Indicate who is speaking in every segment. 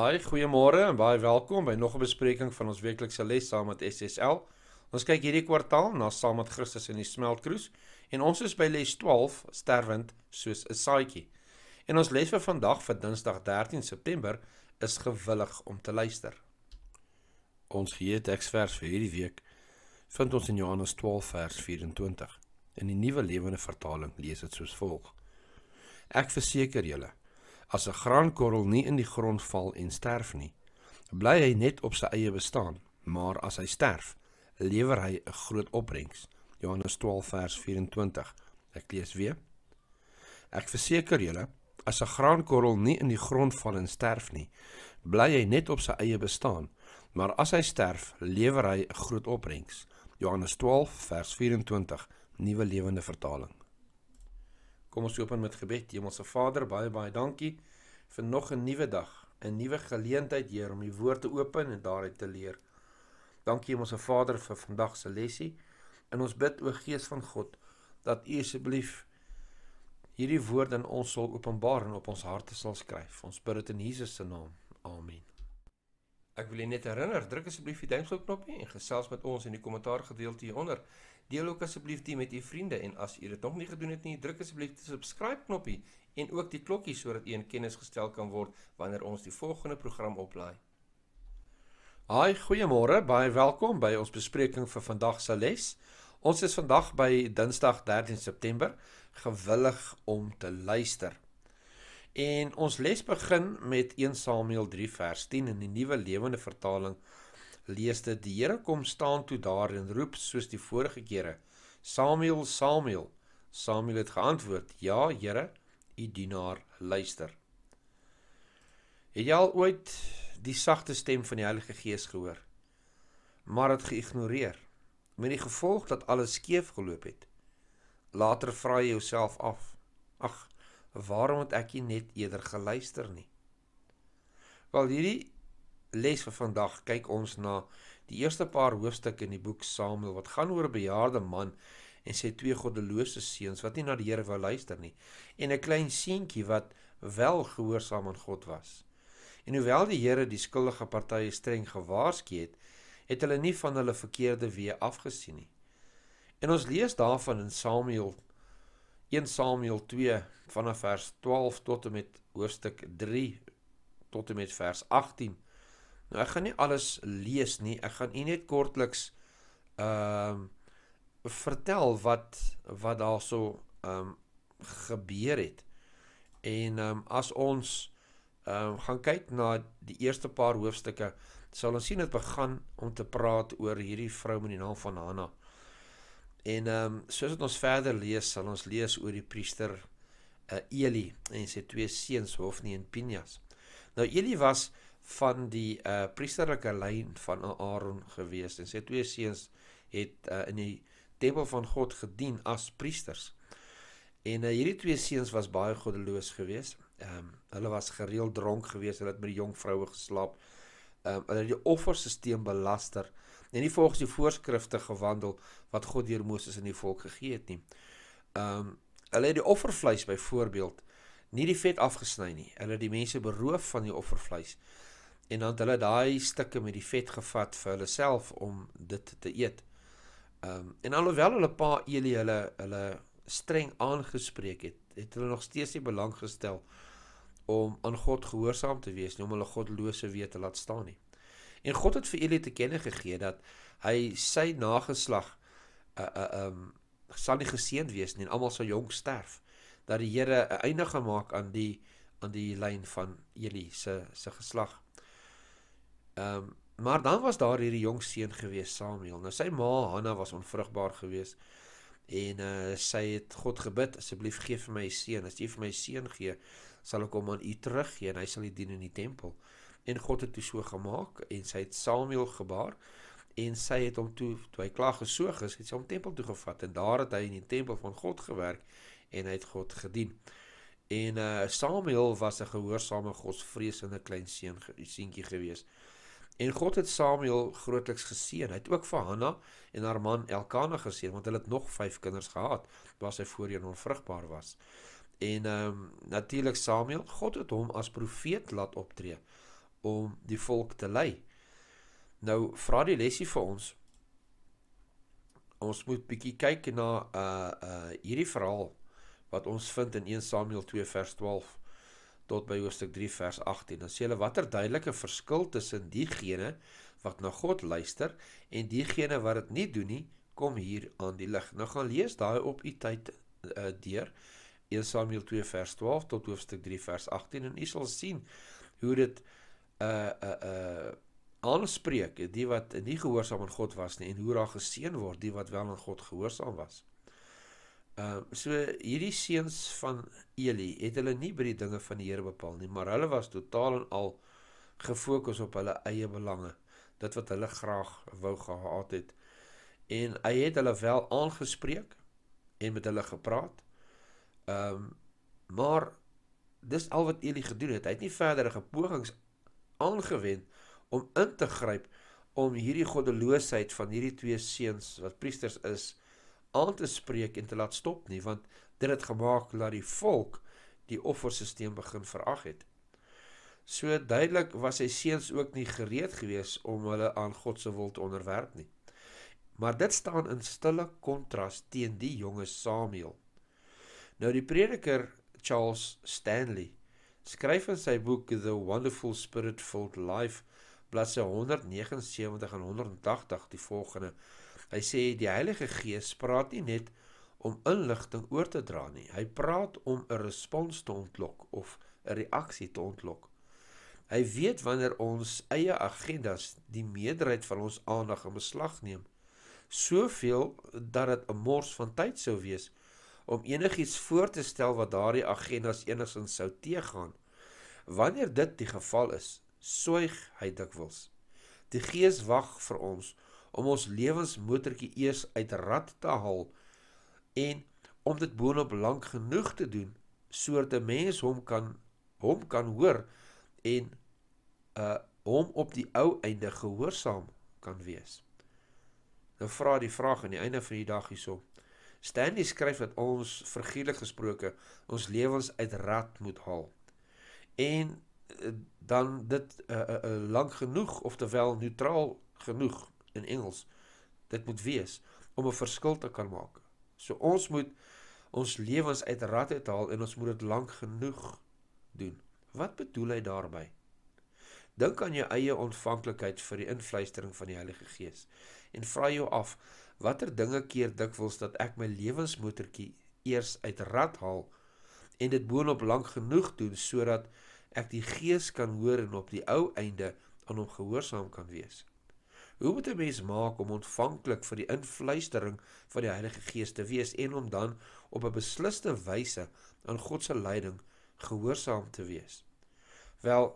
Speaker 1: Hi, goeiemôre en baie welkom by nog 'n bespreking van ons weeklikse les saam met SSL. Ons kyk hierdie kwartaal na Saam met Christus in die smeltkroes en ons is by les 12 Sterwend soos 'n saadjie. En ons les vir vandag vir Dinsdag 13 September is gewillig om te luister. Ons geheetekstvers vir hierdie week vind ons in Johannes 12 vers 24. In die Nuwe Lewende Vertaling lees dit soos volg: Ek verseker julle As 'n graankorrel nie in die grond val en sterf nie, bly hy net op sy eie bestaan, maar as hy sterf, lewer hy 'n groot opbrengs. Johannes 12 vers 24. Ek lees weer. Ek verseker julle, as 'n graankorrel nie in die grond val en sterf nie, bly hy net op sy eie bestaan, maar as hy sterf, lewer hy 'n groot opbrengs. Johannes 12 vers 24 Nuwe Lewende Vertaling. Kom ons open met gebed. Hemelse Vader, baie baie dankie vir nog 'n nuwe dag, 'n nuwe geleentheid, Heer, om U woord te open en daaruit te leer. Dankie, Hemelse Vader, vir vandag se lesie. En ons bid o Gees van God dat U asseblief hierdie woord in ons sal openbaar en op ons harte sal skryf. Ons bid dit in Jesus se naam. Amen. Ek wil net herinner, druk asseblief die duimpjie knoppie en gesels met ons in die kommentaar gedeelte hieronder. Deel ook asseblief dit met u vriende en as u dit nog nie gedoen het nie, druk asseblief die subscribe knoppie en ook die klokkie sodat u in kennis gestel kan word wanneer ons die volgende program oplaai. Haai, goeiemôre. Baie welkom by ons bespreking vir vandag se les. Ons is vandag by Dinsdag 13 September. Gewillig om te luister. En ons les begin met 1 Samuel 3 vers 10 in die Nuwe Lewende Vertaling. Lees dit: Die Here kom staan toe daar en roep soos die vorige kere: Samuel, Samuel. Samuel het geantwoord: "Ja, Here, u dienaar luister." Het jy al ooit die sagte stem van die Heilige Gees gehoor? Maar dit geïgnoreer. Met die gevolg dat alles skeef geloop het. Later vra jy jouself af: "Ag, waarom het ek nie net eerder geluister nie? Wel hierdie les vir vandag kyk ons na die eerste paar hoofstukke in die boek Samuel wat gaan oor 'n bejaarde man en sy twee goddelose seuns wat nie na die Here wou luister nie en 'n klein seentjie wat wel gehoorsaam aan God was. En hoewel die Here die skuldige partye streng gewaarsku het, het hulle nie van hulle verkeerde weë afgesien nie. En ons lees daarvan in Samuel 1 Samuel 2 vanaf vers 12 tot en met hoofstuk 3 tot en met vers 18. Nou ek gaan nie alles lees nie. Ek gaan u net kortliks ehm uh, vertel wat wat daarso ehm um, gebeur het. En ehm um, as ons ehm um, gaan kyk na die eerste paar hoofstukke, sal ons sien dit begin om te praat oor hierdie vrou met die naam van Hanna. En ehm um, soos wat ons verder lees, sal ons lees oor die priester uh, Eli en sy twee seuns Hofni en Pinjas. Nou Eli was van die uh, eh, priesterlike lyn van Aaron gewees en sy twee seuns het uh, in die tempel van God gedien as priesters. En uh, hierdie twee seuns was baie goddeloos geweest. Ehm um, hulle was gereeld dronk geweest, hulle het met die jong vroue geslaap. Ehm um, hulle het die offerstelsel belaster en nie volgens die voorskrifte gewandel wat God deur Moses aan die volk gegee het nie. Ehm um, hulle het die offervleis byvoorbeeld nie die vet afgesny nie. Hulle het die mense beroof van die offervleis en dan het hulle daai stukke met die vet gevat vir hulle self om dit te eet. Ehm um, en alhoewel hulle pa Eli hulle hulle streng aangespreek het, het hulle nog steeds nie belang gestel om aan God gehoorsaam te wees nie om hulle godlose wete laat staan nie. En God het vir Elie te kenne gegee dat hy sy nageslag uh uh um sal nie geseënd wees nie en almal sal jonk sterf. Dat die Here 'n einde gemaak aan die aan die lyn van Elie se se geslag. Um maar dan was daar hierdie jong seun gewees Samuel. Nou sy ma Hanna was onvrugbaar gewees en uh sy het God gebid asseblief gee vir my seun. As jy vir my seun gee, sal ek hom aan u teruggee en hy sal dit dien in die tempel en God het dit so gemaak en sy het Samuel gebaar en sy het hom toe toe hy klaar gesoog is, het sy hom tempel toe gevat en daar het hy in die tempel van God gewerk en hy het God gedien. En uh Samuel was 'n gehoorsame Godsvreesende klein seun seentjie gewees. En God het Samuel grootliks geseën. Hy het ook vir Hanna en haar man Elkana geseën want hulle het nog 5 kinders gehad terwyl sy voorheen onvrugbaar was. En ehm um, natuurlik Samuel, God het hom as profeet laat optree om die volk te lei. Nou vra die lesie vir ons. Ons moet bietjie kyk na uh uh hierdie verhaal wat ons vind in 1 Samuel 2 vers 12 tot by hoofstuk 3 vers 18. Dan sê hulle watter duidelike verskil tussen diegene wat na God luister en diegene wat dit nie doen nie, kom hier aan die lig. Nou gaan lees daai op u tyd uh deur 1 Samuel 2 vers 12 tot hoofstuk 3 vers 18 en u sal sien hoe dit uh uh aanspreek die wat nie gehoorsaam aan God was nie en hoe raag geseën word die wat wel aan God gehoorsaam was. Ehm uh, so hierdie seuns van Eli het hulle nie by die dinge van die Here bepaal nie, maar hulle was totaal en al gefokus op hulle eie belange, dit wat hulle graag wou gehad het. En hy het hulle wel aangespreek en met hulle gepraat. Ehm um, maar dis al wat Eli gedoen het. Hy het nie verdere pogings aangewend om in te gryp om hierdie goddeloosheid van hierdie twee seuns wat priesters is aan te spreek en te laat stop nie want dit het gemaak dat die volk die offerstelsel begin verag het. So duidelik was sy seuns ook nie gereed gewees om hulle aan God se wil te onderwerp nie. Maar dit staan in stille kontras teen die jonge Samuel. Nou die prediker Charles Stanley skryf in sy boek The Wonderful Spirit-filled Life bladsy 179 en 180 die volgende. Hy sê die Heilige Gees praat nie net om inligting oor te dra nie. Hy praat om 'n respons te ontlok of 'n reaksie te ontlok. Hy weet wanneer ons eie agendas die meerderheid van ons aandag in beslag neem, soveel dat dit 'n mors van tyd sou wees om enigiets voor te stel wat daardie agendas enigsins sou teëgaan. Wanneer dit die geval is, swyg hy dikwels. Die Gees wag vir ons om ons lewensmotortjie eers uit rad te haal en om dit boonop lank genoeg te doen sodat 'n mens hom kan hom kan hoor en uh hom op die ou einde gehoorsaam kan wees. Nou vra die vraag aan die einde van die dag hierso. Stanley skryf dat ons vir gielige gesproke ons lewens uit rad moet haal en uh, dan dit uh, eh, uh, eh, lank genoeg of terwyl neutraal genoeg in Engels dit moet wees om 'n verskil te kan maak. So ons moet ons lewens uit rad uithaal en ons moet dit lank genoeg doen. Wat bedoel hy daarmee? Dink aan jou eie ontvanklikheid vir die invluistering van die Heilige Gees en vra jou af watter dinge keer dikwels dat ek my lewensmotortjie eers uit rad haal en dit boonop lank genoeg doen sodat ek die gees kan hoor en op die ou einde aan hom gehoorsaam kan wees. Hoe moet 'n mens maak om ontvanklik vir die invluistering van die Heilige Gees te wees en om dan op 'n beslisste wyse aan God se leiding gehoorsaam te wees? Wel,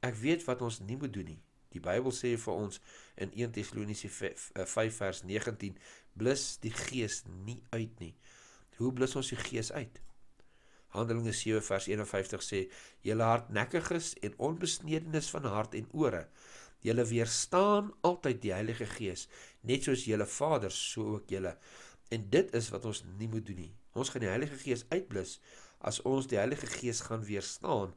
Speaker 1: ek weet wat ons nie moet doen nie. Die Bybel sê vir ons in 1 Tessalonisië 5 eh, vers 19: Blus die Gees nie uit nie. Hoe blus ons die Gees uit? Handelinge 7 vers 51 sê: "Julle hardnekkiges en onbesnedenis van hart en ore, julle weerstaan altyd die Heilige Gees, net soos julle vaders so ook julle." En dit is wat ons nie moet doen nie. Ons gaan die Heilige Gees uitblus as ons die Heilige Gees gaan weerstaan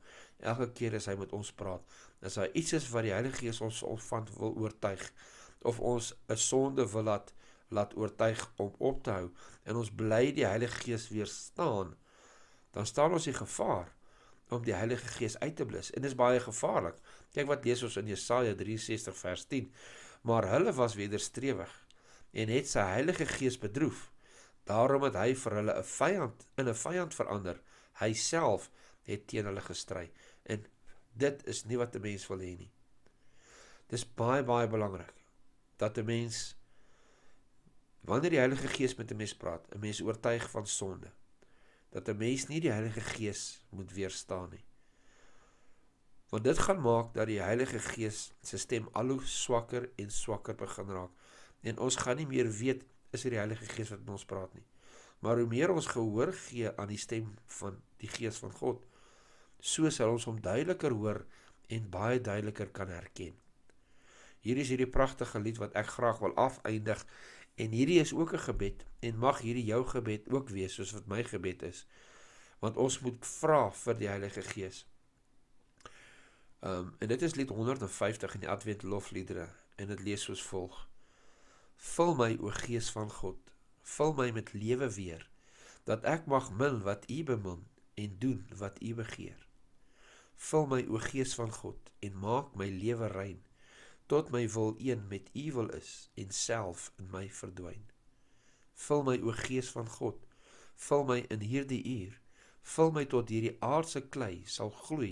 Speaker 1: elke keer as hy met ons praat. As hy iets is wat die Heilige Gees ons ontvang wil oortuig of ons 'n sonde wil laat laat oortuig om op te hou en ons bly die Heilige Gees weerstaan, dan staan ons in gevaar om die Heilige Gees uit te blus en dit is baie gevaarlik. Kyk wat lees ons in Jesaja 63 vers 10. Maar hulle was wederstrewig en het sy Heilige Gees bedroef. Daarom het hy vir hulle 'n vyand in 'n vyand verander. Hy self het teen hulle gestry en dit is nie wat 'n mens wil hê nie. Dis baie baie belangrik dat 'n mens wanneer die Heilige Gees met 'n mens praat, 'n mens oortuig van sonde dat 'n mens nie die Heilige Gees moet weerstaan nie. Want dit gaan maak dat die Heilige Gees se stem al hoe swakker en swakker begin raak en ons gaan nie meer weet is dit die Heilige Gees wat met ons praat nie. Maar hoe meer ons gehoor gee aan die stem van die Gees van God, so sal ons hom duideliker hoor en baie duideliker kan herken. Hier is hierdie pragtige lied wat ek graag wil afeindig En hierdie is ook 'n gebed en mag hierdie jou gebed ook wees soos wat my gebed is. Want ons moet vra vir die Heilige Gees. Ehm um, en dit is lied 150 in die Advent lofliedere en dit lees soos volg. Vul my o Gees van God, vul my met lewe weer dat ek mag min wat U bemin en doen wat U begeer. Vul my o Gees van God en maak my lewe rein tot my wil een met u wil is en self in my verdwyn. Vul my o Gees van God, vul my in hierdie uur, vul my tot hierdie aardse klei sal gloei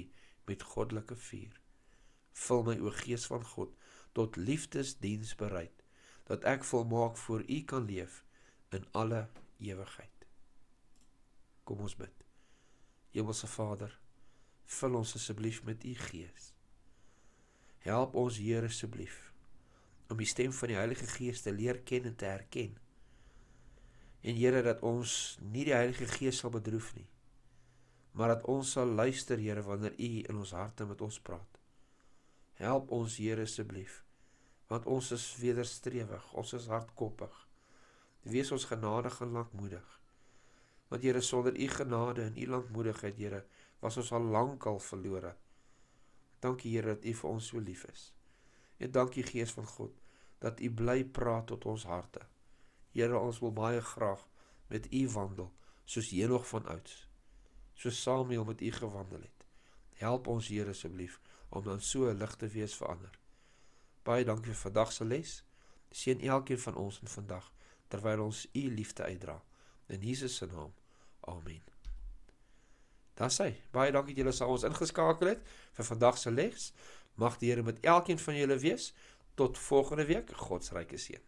Speaker 1: met goddelike vuur. Vul my o Gees van God tot liefdesdiens bereid, dat ek volmaak vir u kan leef in alle ewigheid. Kom ons bid. Hemelse Vader, vul ons asseblief met u Gees. Help ons Here asseblief om die stem van die Heilige Gees te leer ken en te herken. En Here dat ons nie die Heilige Gees sal bedroef nie, maar dat ons sal luister Here wanneer U in ons harte met ons praat. Help ons Here asseblief want ons is wederstrewig, ons is hardkoppig. Wees ons genadig en lankmoedig. Want Here sonder U genade en U lankmoedigheid Here was ons al lankal verlore. Dankie Here dat U vir ons so lief is. En dankie Gees van God dat U bly praat tot ons harte. Here, ons wil baie graag met U wandel soos Henog van ouds. Soos Samuel wat U gewandel het. Help ons Here asseblief om dan so lig te wees vir ander. Baie dankie vir vandag se les. Seën elkeen van ons in vandag terwyl ons U liefde uitdra. In Jesus se naam. Amen. Dis hy. Baie dankie dat julle sal ons ingeskakel het vir vandag se les. Mag die Here met elkeen van julle wees. Tot volgende week. God se ryke seën.